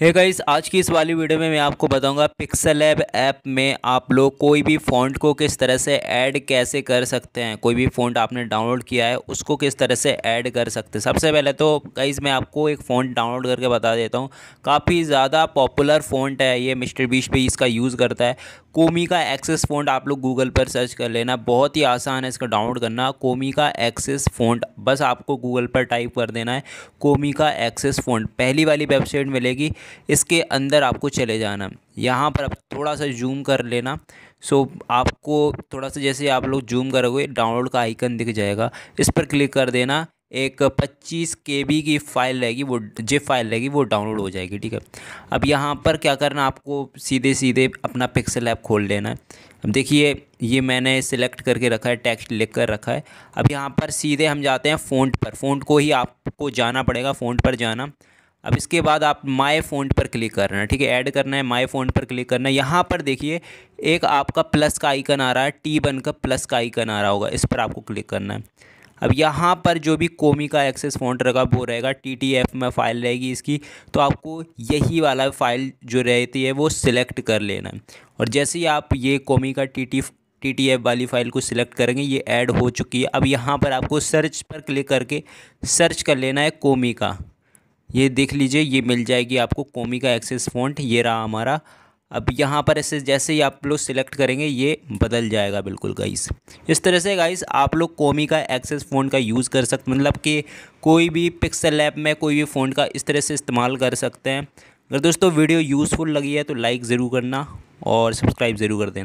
हे hey guys आज की इस वाली वीडियो में मैं आपको बताऊंगा पिक्सल ऐप ऐप में आप लोग कोई भी फ़ॉन्ट को किस तरह से ऐड कैसे कर सकते हैं कोई भी फ़ॉन्ट आपने डाउनलोड किया है उसको किस तरह से ऐड कर सकते हैं सबसे पहले तो गाइस मैं आपको एक फ़ॉन्ट डाउनलोड करके बता देता हूँ काफ़ी ज़्यादा पॉपुलर फ़ॉन्ट है ये मिस्टर बीच भी इसका यूज़ करता है कोमी का एक्सेस फोन आप लोग गूगल पर सर्च कर लेना बहुत ही आसान है इसका डाउनलोड करना कोमी का एक्सेस फ़ोन बस आपको गूगल पर टाइप कर देना है कोमिका एक्सेस फंड पहली वाली वेबसाइट मिलेगी इसके अंदर आपको चले जाना यहाँ पर आप थोड़ा सा जूम कर लेना सो आपको थोड़ा सा जैसे आप लोग जूम करोगे डाउनलोड का आइकन दिख जाएगा इस पर क्लिक कर देना एक 25 के की फ़ाइल रहेगी वो जे फाइल रहेगी वो डाउनलोड हो जाएगी ठीक है अब यहाँ पर क्या करना आपको सीधे सीधे अपना पिक्सल ऐप खोल लेना है अब देखिए ये मैंने सिलेक्ट करके रखा है टेक्स्ट लिख कर रखा है अब यहाँ पर सीधे हम जाते हैं फ़ोन पर फ़ोन को ही आपको जाना पड़ेगा फ़ोन पर जाना अब इसके बाद आप माई फ़ोन पर क्लिक करना है ठीक है ऐड करना है माई फ़ोन पर क्लिक करना है यहाँ पर देखिए एक आपका प्लस का आइकन आ रहा है टी बन का प्लस का आइकन आ रहा होगा इस पर आपको क्लिक करना है अब यहाँ पर जो भी कोमी का एक्सेस फॉन्ट रहेगा वो रहेगा टी टी एफ में फ़ाइल रहेगी इसकी तो आपको यही वाला फ़ाइल जो रहती है वो सिलेक्ट कर लेना है और जैसे ही आप ये कोमी का T T T T F वाली फ़ाइल को सिलेक्ट करेंगे ये ऐड हो चुकी है अब यहाँ पर आपको सर्च पर क्लिक करके सर्च कर लेना है कोमी का ये देख लीजिए ये मिल जाएगी आपको कोमी का एक्सेस फॉन्ट ये रहा हमारा अब यहाँ पर ऐसे जैसे ही आप लोग सिलेक्ट करेंगे ये बदल जाएगा बिल्कुल गाइस इस तरह से गाइस आप लोग कॉमी का एक्सेस फ़ोन का यूज़ कर सकते मतलब कि कोई भी पिक्सल ऐप में कोई भी फ़ोन का इस तरह से इस्तेमाल कर सकते हैं अगर दोस्तों वीडियो यूज़फुल लगी है तो लाइक ज़रूर करना और सब्सक्राइब ज़रूर कर देना